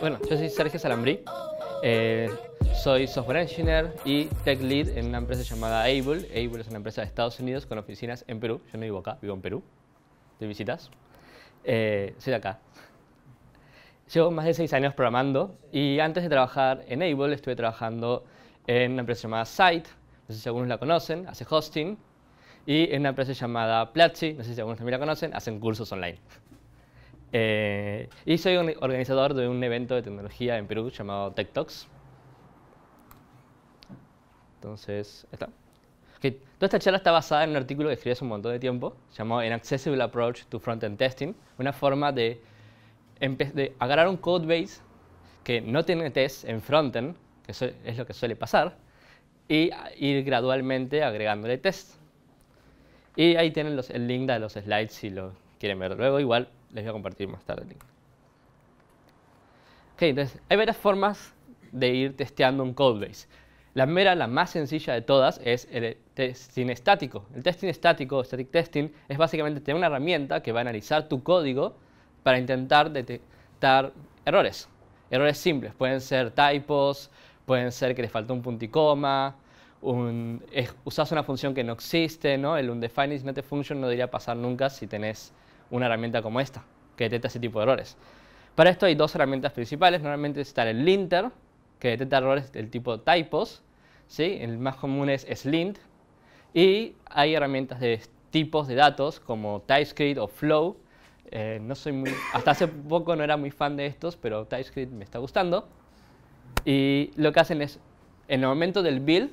Bueno, yo soy Sergio Salambrí, eh, soy software engineer y tech lead en una empresa llamada Able. Able es una empresa de Estados Unidos con oficinas en Perú. Yo no vivo acá, vivo en Perú. ¿Te visitas? Eh, soy de acá. Llevo más de seis años programando y antes de trabajar en Able estuve trabajando en una empresa llamada Site, no sé si algunos la conocen, hace hosting, y en una empresa llamada Platzi, no sé si algunos también la conocen, hacen cursos online. Eh, y soy un organizador de un evento de tecnología en Perú llamado Tech Talks. Entonces, está. Toda esta charla está basada en un artículo que escribí hace un montón de tiempo, llamado An Accessible Approach to Frontend Testing, una forma de, agarrar un code base que no tiene test en frontend, que es lo que suele pasar, y ir gradualmente agregándole test. Y ahí tienen los, el link de los slides si lo quieren ver. Luego igual les voy a compartir más tarde el link. Okay, entonces hay varias formas de ir testeando un code base. La mera, la más sencilla de todas, es el testing estático. El testing estático, static testing, es básicamente tener una herramienta que va a analizar tu código para intentar detectar errores. Errores simples, pueden ser typos, pueden ser que le faltó un punto y coma, usas una función que no existe, ¿no? el undefined not function no debería pasar nunca si tenés una herramienta como esta, que detecta ese tipo de errores. Para esto hay dos herramientas principales. Normalmente está el linter, que detecta errores del tipo typos. ¿sí? El más común es slint. Y hay herramientas de tipos de datos como TypeScript o Flow. Eh, no soy hasta hace poco no era muy fan de estos, pero TypeScript me está gustando. Y lo que hacen es, en el momento del build,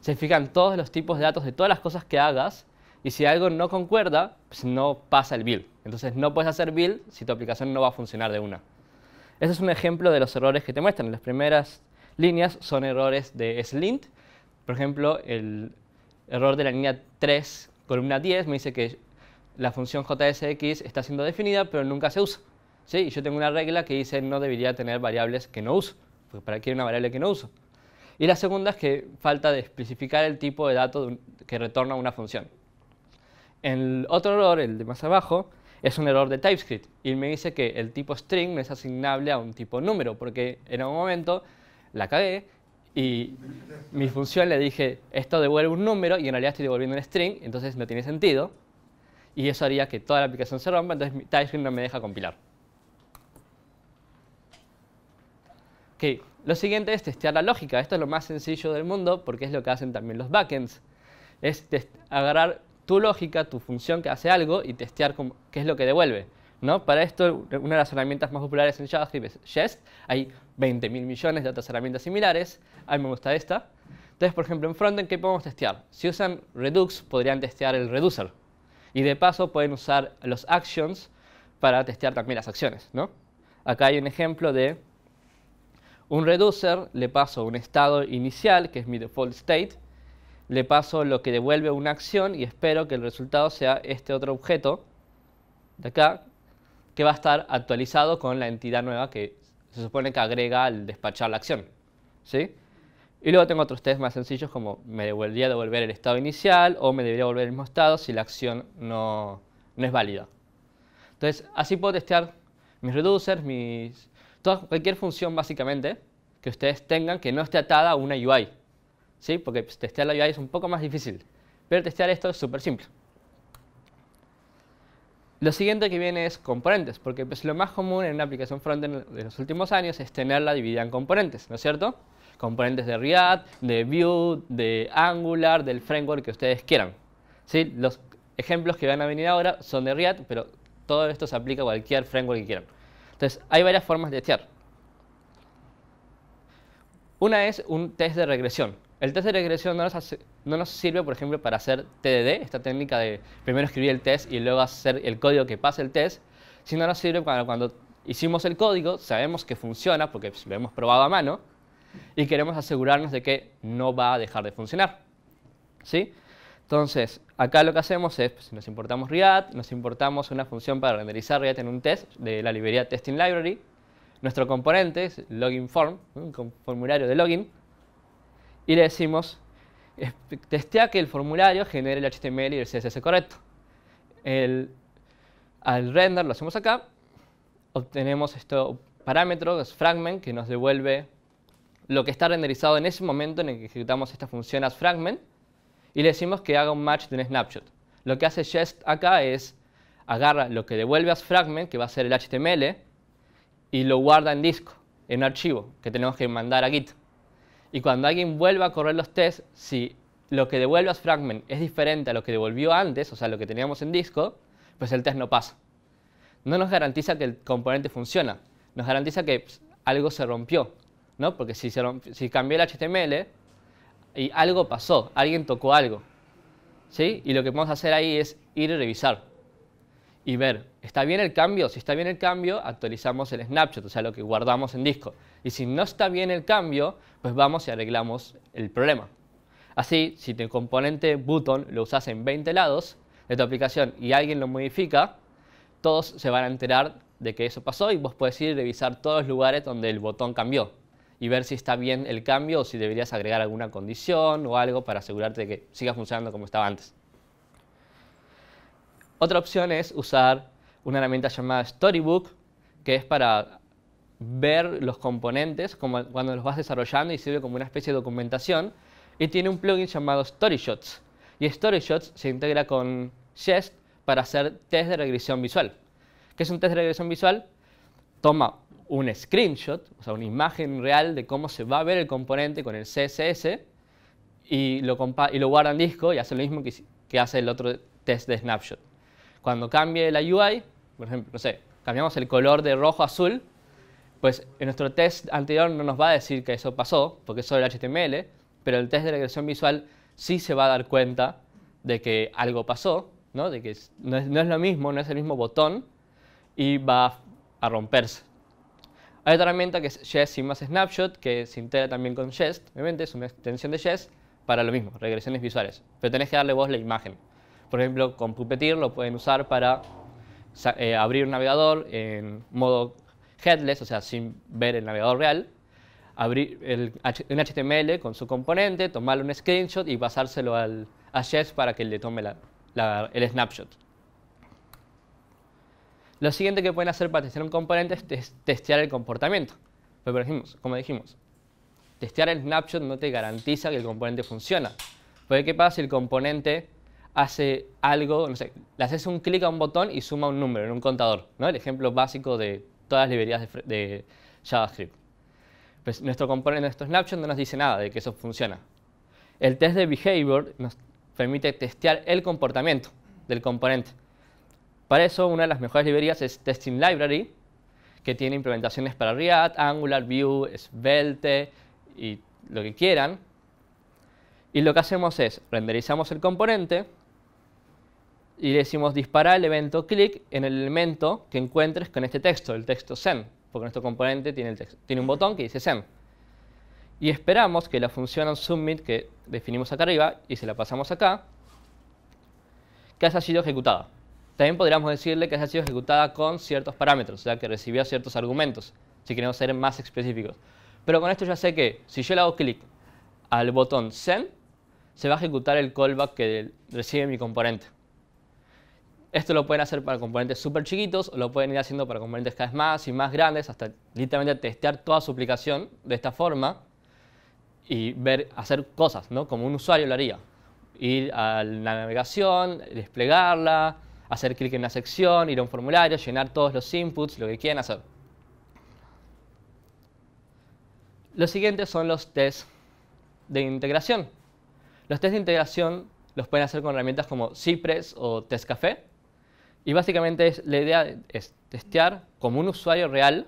se fijan todos los tipos de datos de todas las cosas que hagas y si algo no concuerda, pues no pasa el build. Entonces no puedes hacer build si tu aplicación no va a funcionar de una. Ese es un ejemplo de los errores que te muestran. Las primeras líneas son errores de slint. Por ejemplo, el error de la línea 3, columna 10, me dice que la función JSX está siendo definida, pero nunca se usa. ¿Sí? Y yo tengo una regla que dice no debería tener variables que no uso, porque para qué hay una variable que no uso. Y la segunda es que falta de especificar el tipo de dato que retorna una función. El otro error, el de más abajo, es un error de TypeScript y me dice que el tipo string no es asignable a un tipo número, porque en algún momento la cagué y mi función le dije, esto devuelve un número y en realidad estoy devolviendo un string, entonces no tiene sentido. Y eso haría que toda la aplicación se rompa, entonces TypeScript no me deja compilar. Okay. Lo siguiente es testear la lógica. Esto es lo más sencillo del mundo porque es lo que hacen también los backends. Es agarrar tu lógica, tu función que hace algo y testear cómo, qué es lo que devuelve. ¿no? Para esto, una de las herramientas más populares en JavaScript es Jest. Hay mil millones de otras herramientas similares. A mí me gusta esta. Entonces, por ejemplo, en frontend, ¿qué podemos testear? Si usan Redux, podrían testear el reducer. Y de paso pueden usar los actions para testear también las acciones. Acá hay un ejemplo de un reducer, le paso un estado inicial, que es mi default state, le paso lo que devuelve una acción y espero que el resultado sea este otro objeto de acá, que va a estar actualizado con la entidad nueva que se supone que agrega al despachar la acción. ¿sí? Y luego tengo otros test más sencillos como me debería devolver el estado inicial o me debería devolver el mismo estado si la acción no, es válida. Entonces, así puedo testear mis reducers, mis, cualquier función básicamente que ustedes tengan que no esté atada a una UI. ¿sí? porque pues, testear la UI es un poco más difícil, pero testear esto es súper simple. Lo siguiente que viene es componentes, porque pues lo más común en una aplicación frontend de los últimos años es tenerla dividida en componentes, ¿no es cierto? Componentes de React, de Vue, de Angular, del framework que ustedes quieran. ¿Sí? Los ejemplos que van a venir ahora son de React, pero todo esto se aplica a cualquier framework que quieran. Entonces, hay varias formas de testear. Una es un test de regresión, el test de regresión no nos, sirve, por ejemplo, para hacer TDD, esta técnica de primero escribir el test y luego hacer el código que pase el test, sino nos sirve cuando, cuando hicimos el código, sabemos que funciona porque lo hemos probado a mano y queremos asegurarnos de que no va a dejar de funcionar. ¿Sí? Entonces, acá lo que hacemos es, pues, si nos importamos React, nos importamos una función para renderizar React en un test de la librería Testing Library, nuestro componente es login form, un formulario de login, y le decimos, testea que el formulario genere el HTML y el CSS correcto. El, al render lo hacemos acá, obtenemos este parámetro, es fragment, que nos devuelve lo que está renderizado en ese momento en el que ejecutamos esta función as fragment, y le decimos que haga un match de un snapshot. Lo que hace Jest acá es agarra lo que devuelve as fragment, que va a ser el HTML, y lo guarda en disco, en un archivo que tenemos que mandar a Git. Y cuando alguien vuelva a correr los tests, si lo que devuelve a fragment es diferente a lo que devolvió antes, o sea, lo que teníamos en disco, pues el test no pasa. No nos garantiza que el componente funciona, nos garantiza que pues, algo se rompió, ¿no? Porque si, cambió el HTML y algo pasó, alguien tocó algo, ¿sí? Y lo que podemos hacer ahí es ir y revisar y ver, ¿está bien el cambio? Si está bien el cambio, actualizamos el snapshot, o sea, lo que guardamos en disco. Y si no está bien el cambio, pues vamos y arreglamos el problema. Así, si tu componente button lo usas en 20 lados de tu aplicación y alguien lo modifica, todos se van a enterar de que eso pasó y vos podés ir a revisar todos los lugares donde el botón cambió y ver si está bien el cambio o si deberías agregar alguna condición o algo para asegurarte de que siga funcionando como estaba antes. Otra opción es usar una herramienta llamada Storybook, que es para ver los componentes cuando los vas desarrollando y sirve como una especie de documentación. Y tiene un plugin llamado StoryShots. Y StoryShots se integra con Jest para hacer test de regresión visual. ¿Qué es un test de regresión visual? Toma un screenshot, o sea, una imagen real de cómo se va a ver el componente con el CSS y lo, lo guarda en disco y hace lo mismo que, que hace el otro test de snapshot. Cuando cambie la UI, por ejemplo, no sé, cambiamos el color de rojo a azul, pues en nuestro test anterior no nos va a decir que eso pasó, porque es solo el HTML, pero el test de regresión visual sí se va a dar cuenta de que algo pasó, ¿no? de que no es, lo mismo, no es el mismo botón, y va a, romperse. Hay otra herramienta que es Jest y más Snapshot, que se integra también con Jest, obviamente es una extensión de Jest para lo mismo, regresiones visuales, pero tenés que darle vos la imagen. Por ejemplo, con Puppeteer lo pueden usar para eh, abrir un navegador en modo headless, o sea, sin ver el navegador real, abrir un HTML con su componente, tomarle un screenshot y pasárselo al, a para que le tome el snapshot. Lo siguiente que pueden hacer para testear un componente es testear el comportamiento. Pero dijimos, como dijimos, testear el snapshot no te garantiza que el componente funciona. Porque ¿qué pasa si el componente hace algo, no sé, le haces un clic a un botón y suma un número en un contador, ¿no? El ejemplo básico de todas las librerías de, JavaScript. Pues nuestro componente, nuestro snapshot no nos dice nada de que eso funciona. El test de behavior nos permite testear el comportamiento del componente. Para eso, una de las mejores librerías es Testing Library, que tiene implementaciones para React, Angular, Vue, Svelte y lo que quieran. Y lo que hacemos es renderizamos el componente, y le decimos disparar el evento click en el elemento que encuentres con este texto, el texto send, porque nuestro componente tiene, el tiene un botón que dice send. Y esperamos que la función submit que definimos acá arriba y se la pasamos acá, que haya sido ejecutada. También podríamos decirle que haya sido ejecutada con ciertos parámetros, o sea, que recibió ciertos argumentos, si queremos ser más específicos. Pero con esto ya sé que si yo le hago clic al botón send, se va a ejecutar el callback que recibe mi componente. Esto lo pueden hacer para componentes súper chiquitos o lo pueden ir haciendo para componentes cada vez más y más grandes hasta literalmente testear toda su aplicación de esta forma y ver, hacer cosas, ¿no? Como un usuario lo haría. Ir a la navegación, desplegarla, hacer clic en una sección, ir a un formulario, llenar todos los inputs, lo que quieran hacer. Lo siguiente son los test de integración. Los tests de integración los pueden hacer con herramientas como Cypress o Test Café y básicamente es, la idea es testear como un usuario real,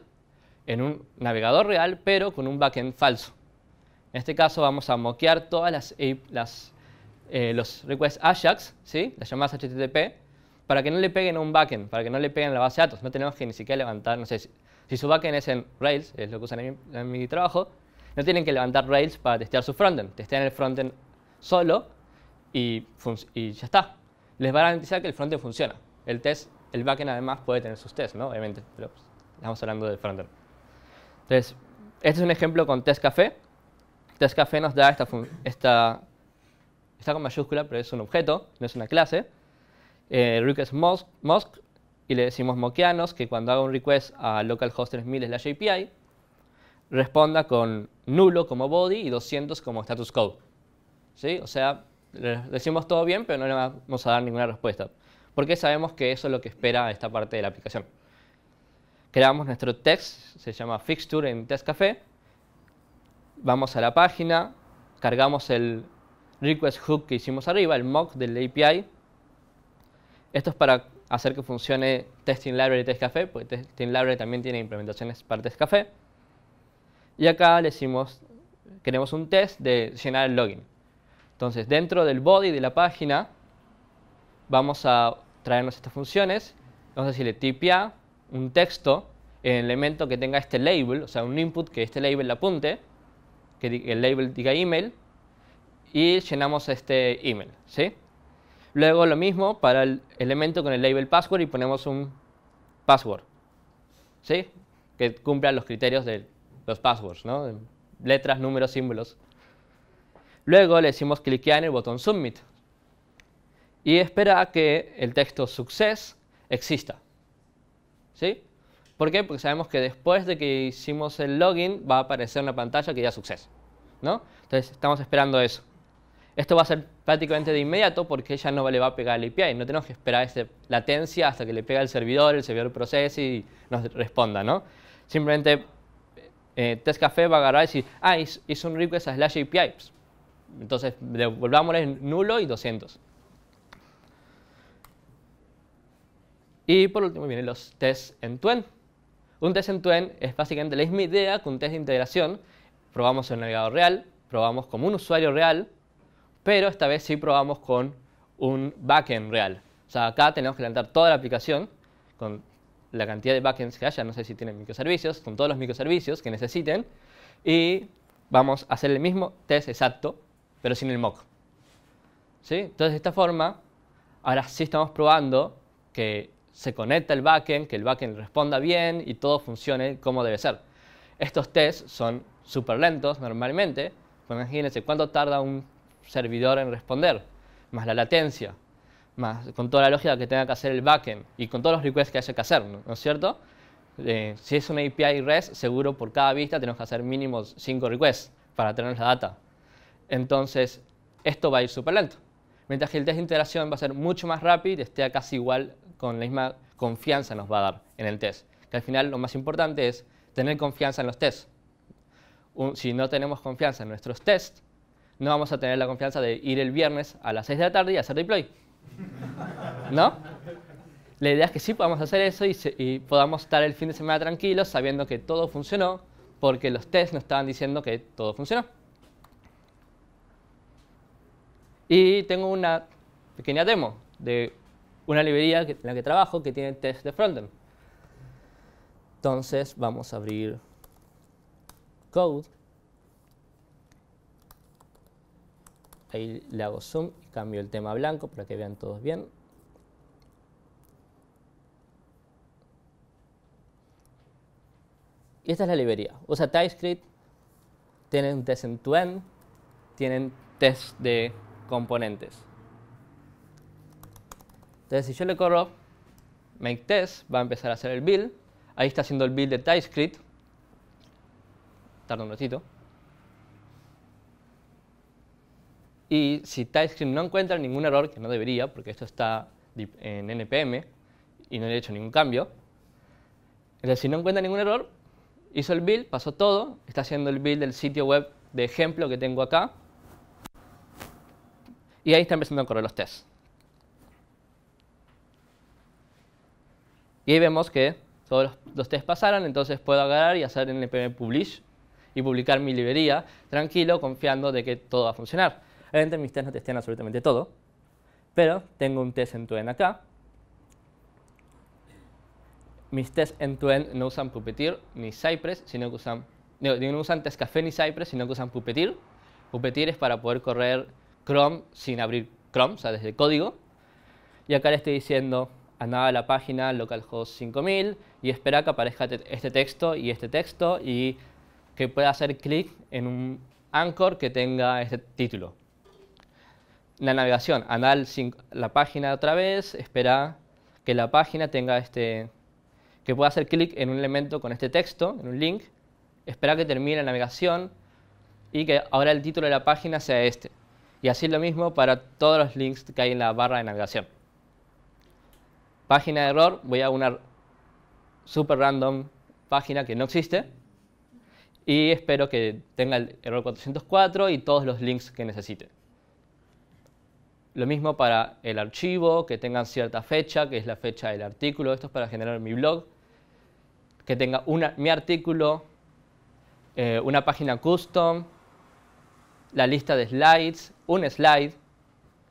en un navegador real, pero con un backend falso. En este caso vamos a moquear todas las, eh, los requests AJAX, ¿sí? las llamadas HTTP, para que no le peguen a un backend, para que no le peguen a la base de datos. No tenemos que ni siquiera levantar, no sé, si, su backend es en Rails, es lo que usan en mi, trabajo, no tienen que levantar Rails para testear su frontend. Testean el frontend solo y, y ya está. Les va a garantizar que el frontend funciona el test, el backend además puede tener sus tests, ¿no? Obviamente, pero pues, estamos hablando del frontend. Entonces, este es un ejemplo con test café. Test café nos da esta, esta está con mayúscula, pero es un objeto, no es una clase. Eh, request y le decimos moqueanos que cuando haga un request a localhost 3000 la API, responda con nulo como body y 200 como status code. ¿Sí? O sea, le decimos todo bien, pero no le vamos a dar ninguna respuesta porque sabemos que eso es lo que espera esta parte de la aplicación. Creamos nuestro text, se llama fixture en testcafé. Vamos a la página, cargamos el request hook que hicimos arriba, el mock del API. Esto es para hacer que funcione Testing Library Testcafé, porque Testing Library también tiene implementaciones para Testcafé. Y acá le hicimos: queremos un test de llenar el login. Entonces, dentro del body de la página vamos a traernos estas funciones, vamos a decirle tipia un texto, en el elemento que tenga este label, o sea, un input que este label apunte, que el label diga email, y llenamos este email, ¿sí? Luego lo mismo para el elemento con el label password y ponemos un password, ¿sí? Que cumpla los criterios de los passwords, ¿no? Letras, números, símbolos. Luego le decimos cliquear en el botón submit, y espera que el texto success exista. ¿Sí? ¿Por qué? Porque sabemos que después de que hicimos el login va a aparecer una pantalla que ya success. ¿no? Entonces estamos esperando eso. Esto va a ser prácticamente de inmediato porque ya no le va a pegar el API. No tenemos que esperar esa este latencia hasta que le pega el servidor, el servidor procese y nos responda. ¿no? Simplemente eh, Testcafé va a agarrar y decir, ah, hizo un request a slash API. Entonces devolvámosle nulo y 200. Y por último vienen los tests en to Un test en to es básicamente la misma idea que un test de integración. Probamos el navegador real, probamos como un usuario real, pero esta vez sí probamos con un backend real. O sea, acá tenemos que levantar toda la aplicación con la cantidad de backends que haya, no sé si tienen microservicios, con todos los microservicios que necesiten, y vamos a hacer el mismo test exacto, pero sin el mock. ¿Sí? Entonces, de esta forma, ahora sí estamos probando que se conecta el backend, que el backend responda bien y todo funcione como debe ser. Estos tests son súper lentos normalmente. Pues imagínense cuánto tarda un servidor en responder, más la latencia, más con toda la lógica que tenga que hacer el backend y con todos los requests que haya que hacer, ¿no, es cierto? Eh, si es una API REST, seguro por cada vista tenemos que hacer mínimo 5 requests para tener la data. Entonces, esto va a ir súper lento. Mientras que el test de integración va a ser mucho más rápido y esté casi igual con la misma confianza nos va a dar en el test. Que al final lo más importante es tener confianza en los tests. si no tenemos confianza en nuestros tests, no vamos a tener la confianza de ir el viernes a las 6 de la tarde y hacer deploy. ¿No? La idea es que sí podamos hacer eso y, y podamos estar el fin de semana tranquilos sabiendo que todo funcionó porque los tests nos estaban diciendo que todo funcionó. Y tengo una pequeña demo de una librería en la que trabajo que tiene test de frontend. Entonces vamos a abrir code. Ahí le hago zoom y cambio el tema a blanco para que vean todos bien. Y esta es la librería. Usa TypeScript, tienen test en to tienen test de componentes. Entonces, si yo le corro make test, va a empezar a hacer el build. Ahí está haciendo el build de TypeScript. Tarda un ratito. Y si TypeScript no encuentra ningún error, que no debería, porque esto está en NPM y no le he hecho ningún cambio, entonces si no encuentra ningún error, hizo el build, pasó todo, está haciendo el build del sitio web de ejemplo que tengo acá, y ahí está empezando a correr los tests. Y vemos que todos los, tests test pasaron, entonces puedo agarrar y hacer el npm publish y publicar mi librería tranquilo, confiando de que todo va a funcionar. Obviamente mis tests no testean absolutamente todo, pero tengo un test en tuen acá. Mis tests en to no usan Puppeteer ni Cypress, sino que usan, no, usan test café ni Cypress, sino que usan Puppeteer. Puppeteer es para poder correr Chrome sin abrir Chrome, o sea, desde código. Y acá le estoy diciendo andaba a la página localhost 5000 y espera que aparezca este texto y este texto y que pueda hacer clic en un anchor que tenga este título. La navegación, anda la página otra vez, espera que la página tenga este, que pueda hacer clic en un elemento con este texto, en un link, espera que termine la navegación y que ahora el título de la página sea este. Y así lo mismo para todos los links que hay en la barra de navegación página de error, voy a una super random página que no existe y espero que tenga el error 404 y todos los links que necesite. Lo mismo para el archivo, que tengan cierta fecha, que es la fecha del artículo, esto es para generar mi blog, que tenga mi artículo, eh, una página custom, la lista de slides, un slide,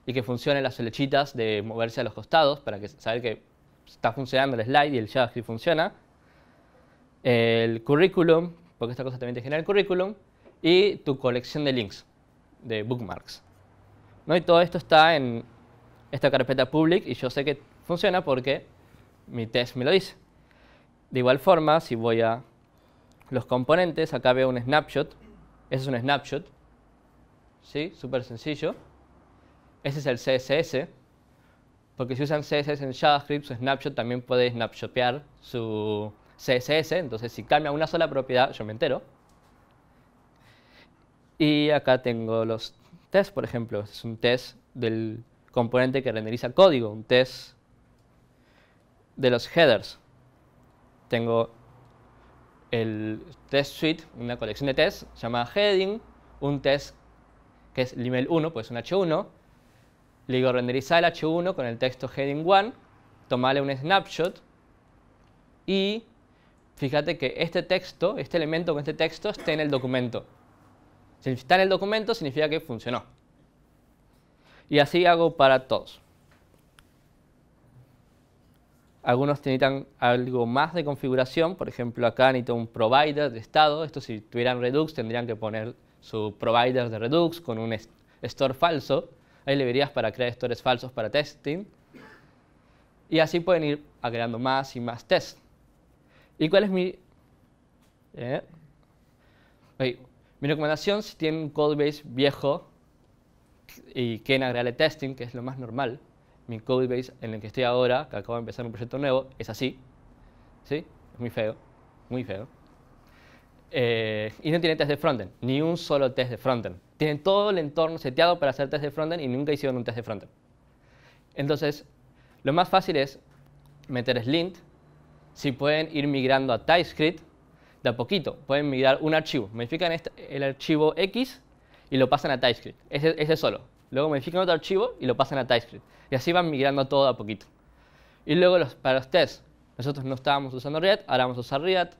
y que funcionen las flechitas de moverse a los costados para que saber que está funcionando el slide y el JavaScript funciona. El currículum, porque esta cosa también te genera el currículum, y tu colección de links, de bookmarks. ¿No? Y todo esto está en esta carpeta public y yo sé que funciona porque mi test me lo dice. De igual forma, si voy a los componentes, acá veo un snapshot. Ese es un snapshot. ¿Sí? Súper sencillo. Ese es el CSS, porque si usan CSS en JavaScript, su snapshot también puede snapshotear su CSS, entonces si cambia una sola propiedad, yo me entero. Y acá tengo los tests, por ejemplo, este es un test del componente que renderiza código, un test de los headers. Tengo el test suite, una colección de tests llamada heading, un test que es nivel 1, pues un H1, le digo, renderiza el H1 con el texto heading 1, tomarle un snapshot y fíjate que este texto, este elemento con este texto, esté en el documento. Si está en el documento, significa que funcionó. Y así hago para todos. Algunos necesitan algo más de configuración, por ejemplo acá necesito un provider de estado, esto si tuvieran Redux tendrían que poner su provider de Redux con un store falso, hay librerías para crear gestores falsos para testing. Y así pueden ir agregando más y más tests. ¿Y cuál es mi...? Eh? Mi recomendación, si tienen un codebase viejo y quieren agregarle testing, que es lo más normal, mi codebase en el que estoy ahora, que acabo de empezar un proyecto nuevo, es así. ¿Sí? Es muy feo, muy feo. Eh, y no tiene test de frontend, ni un solo test de frontend. Tienen todo el entorno seteado para hacer test de frontend y nunca hicieron un test de frontend. Entonces, lo más fácil es meter Slint. Si pueden ir migrando a TypeScript, de a poquito, pueden migrar un archivo. Modifican este, el archivo X y lo pasan a TypeScript. Ese, ese solo. Luego modifican otro archivo y lo pasan a TypeScript. Y así van migrando todo a poquito. Y luego los, para los tests, nosotros no estábamos usando React, ahora vamos a usar React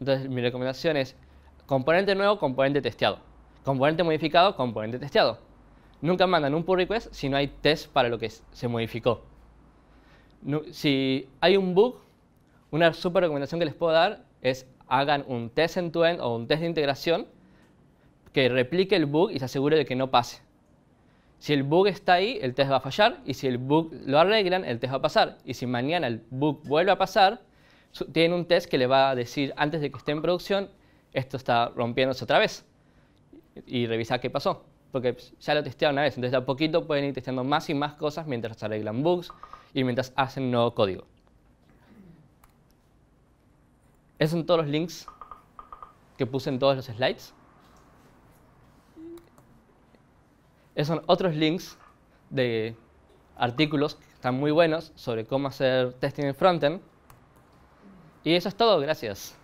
entonces mi recomendación es componente nuevo, componente testeado. Componente modificado, componente testeado. Nunca mandan un pull request si no hay test para lo que se modificó. si hay un bug, una super recomendación que les puedo dar es hagan un test en to -end o un test de integración que replique el bug y se asegure de que no pase. Si el bug está ahí, el test va a fallar y si el bug lo arreglan, el test va a pasar. Y si mañana el bug vuelve a pasar, tienen un test que le va a decir antes de que esté en producción, esto está rompiéndose otra vez y revisar qué pasó, porque ya lo testearon una vez, entonces de a poquito pueden ir testeando más y más cosas mientras arreglan bugs y mientras hacen nuevo código. Esos son todos los links que puse en todos los slides. Esos son otros links de artículos que están muy buenos sobre cómo hacer testing en frontend y eso es todo, gracias.